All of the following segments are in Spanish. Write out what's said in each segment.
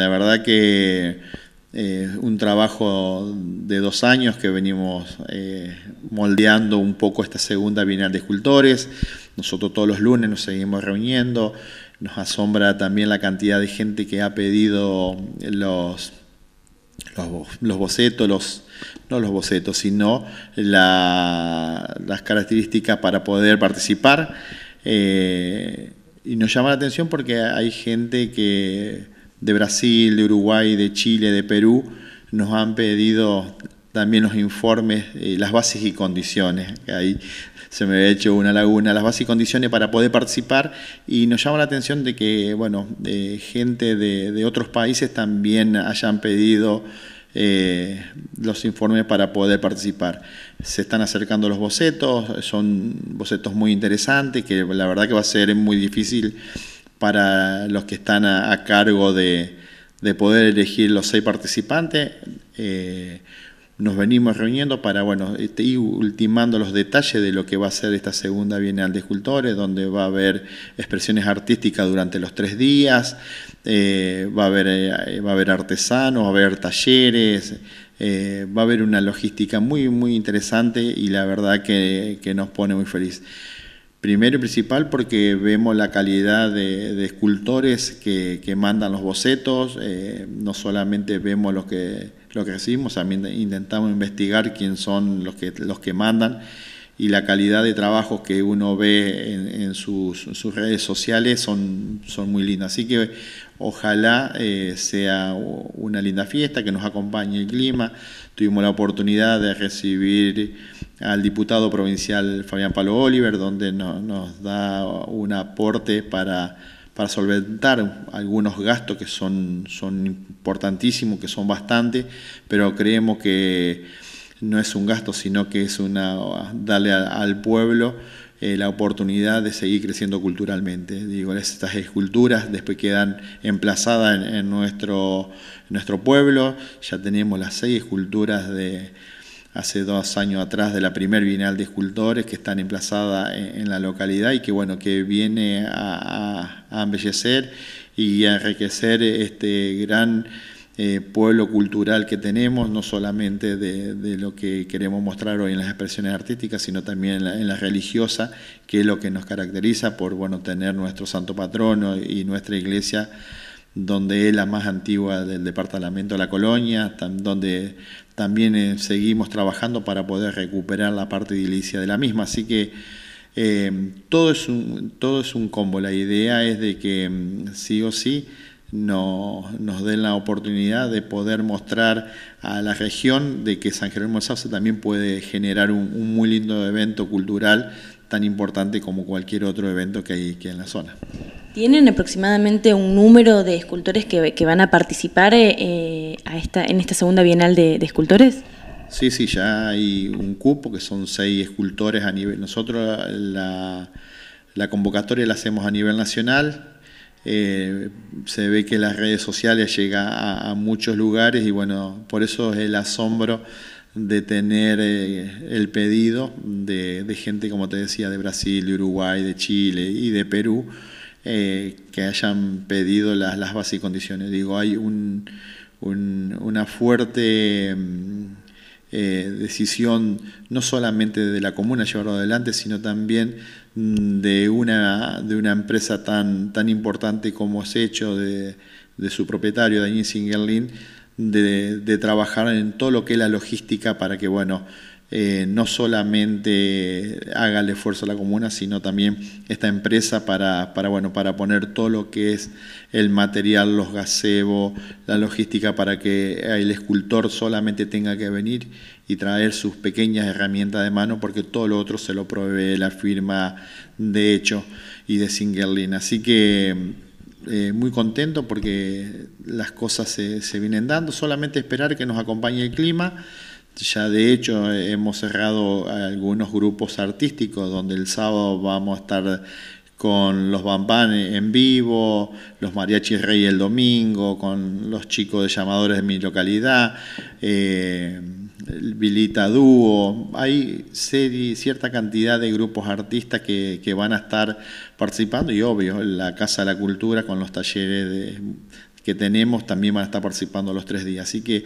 La verdad que es eh, un trabajo de dos años que venimos eh, moldeando un poco esta segunda Bienal de Escultores. Nosotros todos los lunes nos seguimos reuniendo. Nos asombra también la cantidad de gente que ha pedido los, los, bocetos, los, no los bocetos, sino las características para poder participar. Eh, y nos llama la atención porque hay gente que de Brasil, de Uruguay, de Chile, de Perú, nos han pedido también los informes, eh, las bases y condiciones. Ahí se me ha hecho una laguna, las bases y condiciones para poder participar y nos llama la atención de que, bueno, gente de, otros países también hayan pedido eh, los informes para poder participar. Se están acercando los bocetos, son bocetos muy interesantes, que la verdad que va a ser muy difícil para los que están a, cargo de, poder elegir los seis participantes. Eh, nos venimos reuniendo para bueno ir este, ultimando los detalles de lo que va a ser esta segunda Bienal de Escultores, donde va a haber expresiones artísticas durante los tres días, eh, eh, va, a haber, artesanos, va a haber talleres, va a haber una logística muy, muy interesante y la verdad que nos pone muy feliz. Primero y principal porque vemos la calidad de, escultores que, mandan los bocetos, eh, no solamente vemos lo que, lo que recibimos, también intentamos investigar quién son los que, los que mandan y la calidad de trabajo que uno ve en, sus, redes sociales son, son muy lindas. Así que ojalá eh, sea una linda fiesta, que nos acompañe el clima. Tuvimos la oportunidad de recibir al diputado provincial Fabián Palo Oliver, donde nos da un aporte para, solventar algunos gastos que son, son importantísimos, que son bastantes, pero creemos que no es un gasto, sino que es una darle al pueblo eh, la oportunidad de seguir creciendo culturalmente. Digo, estas esculturas después quedan emplazadas en, nuestro, en nuestro pueblo, ya tenemos las seis esculturas de hace dos años atrás de la primer Bienal de Escultores que está emplazada en, la localidad y que bueno que viene a, embellecer y a enriquecer este gran eh, pueblo cultural que tenemos, no solamente de, lo que queremos mostrar hoy en las expresiones artísticas, sino también en la, en la, religiosa, que es lo que nos caracteriza por bueno, tener nuestro santo patrono y nuestra iglesia donde es la más antigua del departamento de la colonia, donde también eh, seguimos trabajando para poder recuperar la parte edilicia de la misma. Así que em, todo, es un, todo es un combo. La idea es de que em, sí o sí nos den la oportunidad de poder mostrar a la región de que San Jerónimo Sauce también puede generar un, muy lindo evento cultural tan importante como cualquier otro evento que hay en la zona. ¿Tienen aproximadamente un número de escultores que, van a participar eh, eh, en esta segunda bienal de, escultores? Sí, sí, ya hay un cupo que son seis escultores a nivel. Nosotros la, convocatoria la hacemos a nivel nacional. Eh, se ve que las redes sociales llega a, muchos lugares y bueno, por eso es el asombro de tener el pedido de, de gente, como te decía, de Brasil, de Uruguay, de Chile y de Perú. Eh, que hayan pedido las, bases y condiciones. Digo, hay una fuerte mm, eh, decisión no solamente de la comuna llevarlo adelante, sino también mm, de una, de una empresa tan, tan importante como es hecho de, su propietario, Daniel Singerlin, de, trabajar en todo lo que es la logística para que, bueno, eh, no solamente haga el esfuerzo a la comuna, sino también esta empresa para, bueno, para poner todo lo que es el material, los gazebos, la logística para que el escultor solamente tenga que venir y traer sus pequeñas herramientas de mano, porque todo lo otro se lo provee la firma de hecho y de Singerlin. Así que. Eh, muy contento porque las cosas se, se vienen dando, solamente esperar que nos acompañe el clima, ya de hecho hemos cerrado algunos grupos artísticos donde el sábado vamos a estar con los Bambán en vivo, los Mariachis Rey el domingo, con los chicos de llamadores de mi localidad, eh, Vilita Dúo. Hay cierta cantidad de grupos artistas que, que, van a estar participando y obvio, la Casa de la Cultura con los talleres que tenemos también van a estar participando los tres días. Así que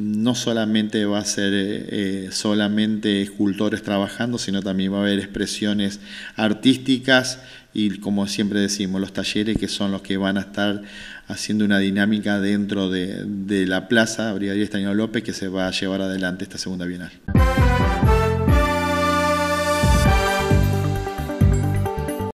no solamente va a ser eh, eh, solamente escultores trabajando, sino también va a haber expresiones artísticas y como siempre decimos, los talleres que son los que van a estar haciendo una dinámica dentro de, la plaza Brigadier Estaño López que se va a llevar adelante esta segunda bienal.